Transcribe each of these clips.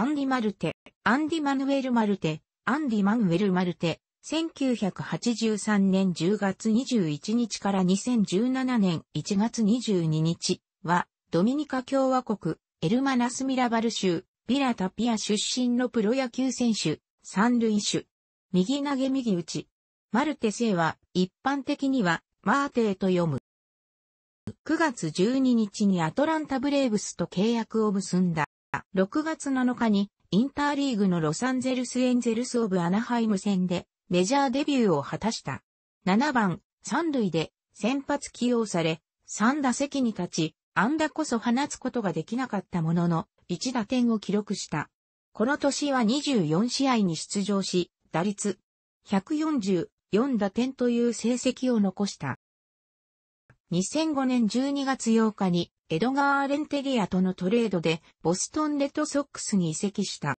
アンディ・マルテ、アンディ・マヌエル・マルテ、アンディ・マヌエル・マルテ、1983年10月21日から2017年1月22日は、ドミニカ共和国、エルマナス・ミラバル州、ビラタピア出身のプロ野球選手、三塁手。右投げ右打ち。マルテ姓は、一般的には、マーテーと読む。9月12日にアトランタブレーブスと契約を結んだ。6月7日にインターリーグのロサンゼルスエンゼルスオブアナハイム戦でメジャーデビューを果たした。7番、3塁で先発起用され、3打席に立ち、安打こそ放つことができなかったものの、1打点を記録した。この年は24試合に出場し、打率144打点という成績を残した。2005年12月8日にエドガー・レンテリアとのトレードでボストンレッドソックスに移籍した。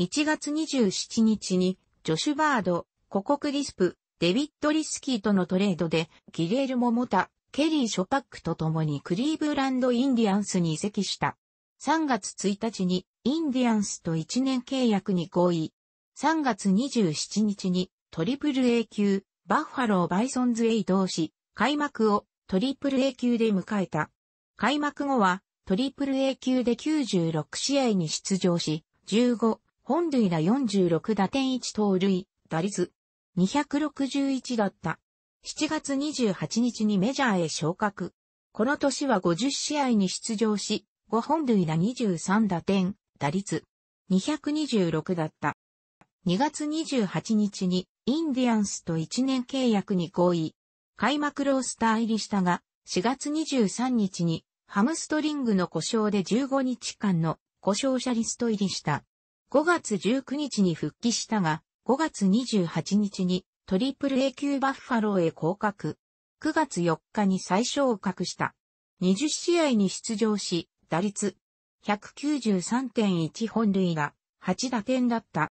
1月27日にジョシュ・バード、ココ・クリスプ、デビッド・リスキーとのトレードでギレール・モモタ、ケリー・ショパックと共にクリーブランド・インディアンスに移籍した。3月1日にインディアンスと1年契約に合意。3月27日にトリプル A 級バッファロー・バイソンズへ移動し、開幕をトリプル A 級で迎えた。開幕後は、トリプル A 級で96試合に出場し、15、本塁打46打点1盗塁、打率261だった。7月28日にメジャーへ昇格。この年は50試合に出場し、5本塁打23打点、打率226だった。2月28日にインディアンスと1年契約に合意。開幕ロースター入りしたが、4月23日にハムストリングの故障で15日間の故障者リスト入りした。5月19日に復帰したが、5月28日にトリプル A 級バッファローへ降格。9月4日に最小格した。20試合に出場し、打率193.1本塁が8打点だった。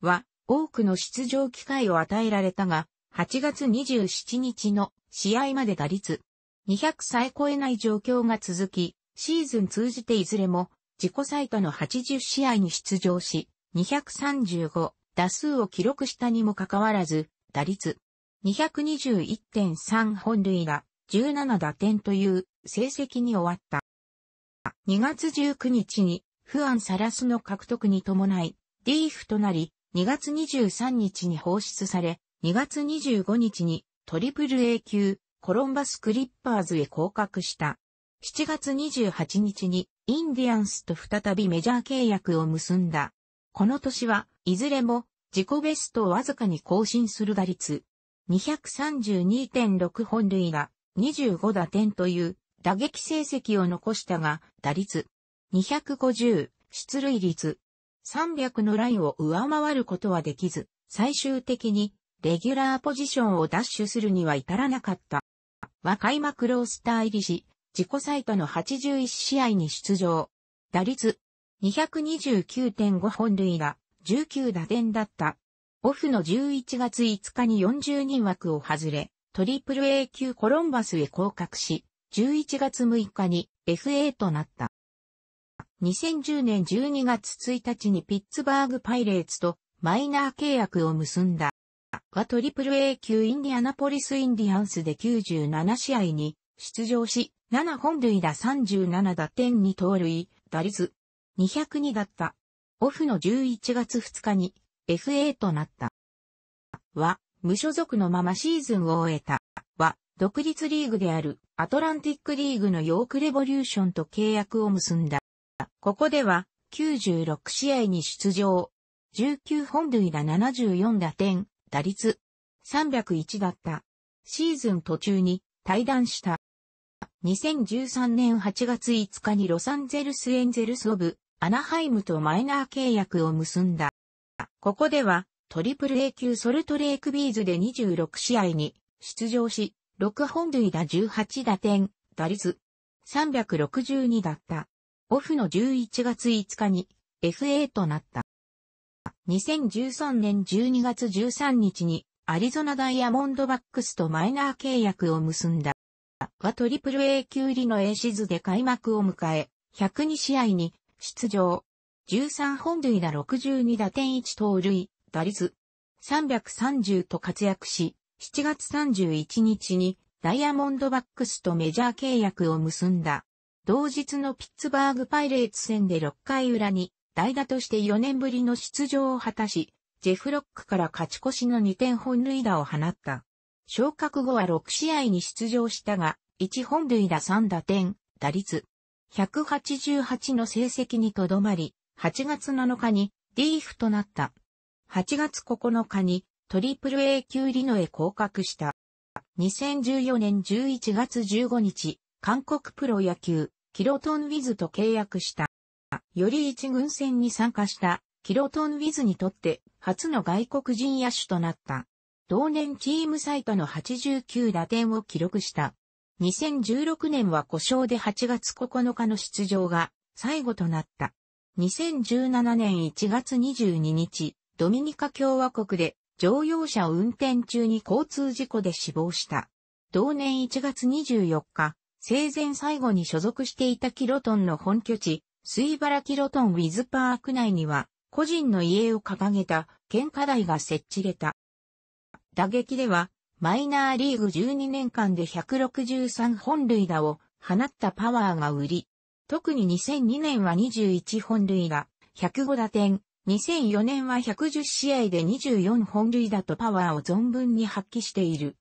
は、多くの出場機会を与えられたが、8月27日の試合まで打率200歳超えない状況が続き、シーズン通じていずれも自己最多の80試合に出場し、235打数を記録したにもかかわらず、打率221.3本塁打17打点という成績に終わった。2月19日にフアン・サラスの獲得に伴い、リーフとなり、2月23日に放出され、2月25日にトリプル A 級コロンバスクリッパーズへ降格した。7月28日にインディアンスと再びメジャー契約を結んだ。この年はいずれも自己ベストをわずかに更新する打率232.6本塁打25打点という打撃成績を残したが打率250出塁率300のラインを上回ることはできず最終的にレギュラーポジションを奪取するには至らなかった。和開幕クロースター入りし、自己最多の81試合に出場。打率229.5本塁打、19打点だった。オフの11月5日に40人枠を外れ、トリプル A 級コロンバスへ降格し、11月6日に FA となった。2010年12月1日にピッツバーグパイレーツとマイナー契約を結んだ。はトリプル A 級インディアナポリスインディアンスで97試合に出場し、7本塁打37打点に盗塁、打率202だった。オフの11月2日に FA となった。は、無所属のままシーズンを終えた。は、独立リーグであるアトランティックリーグのヨークレボリューションと契約を結んだ。ここでは96試合に出場。19本塁打74打点、打率301だった。シーズン途中に退団した。2013年8月5日にロサンゼルスエンゼルスオブアナハイムとマイナー契約を結んだ。ここではトリプル A 級ソルトレイクビーズで26試合に出場し、6本塁打18打点、打率362だった。オフの11月5日に FA となった。2013年12月13日にアリゾナダイヤモンドバックスとマイナー契約を結んだ。はトリプル A 級入りの A シズで開幕を迎え、102試合に出場。13本塁打62打点1盗塁、打率330と活躍し、7月31日にダイヤモンドバックスとメジャー契約を結んだ。同日のピッツバーグパイレーツ戦で6回裏に代打として4年ぶりの出場を果たし、ジェフロックから勝ち越しの2点本塁打を放った。昇格後は6試合に出場したが、1本塁打3打点、打率188の成績にとどまり、8月7日にリーフとなった。8月9日にトリプル A 級リノへ降格した。2014年11月15日、韓国プロ野球、キロトンウィズと契約した。より一軍戦に参加したキロトンウィズにとって初の外国人野手となった。同年チーム最多の89打点を記録した。2016年は故障で8月9日の出場が最後となった。2017年1月22日、ドミニカ共和国で乗用車を運転中に交通事故で死亡した。同年1月24日、生前最後に所属していたキロトンの本拠地、水原キロトンウィズパーク内には、個人の家を掲げた喧嘩台が設置れた。打撃では、マイナーリーグ12年間で163本塁打を放ったパワーが売り、特に2002年は21本塁打、105打点、2004年は110試合で24本塁打とパワーを存分に発揮している。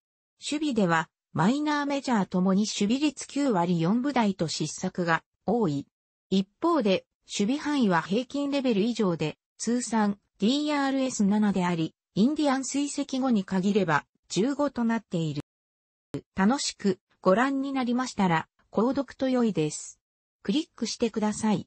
守備では、マイナーメジャーともに守備率9割4部台と失策が多い。一方で、守備範囲は平均レベル以上で、通算 DRS7 であり、インディアン追跡後に限れば15となっている。楽しくご覧になりましたら、購読と良いです。クリックしてください。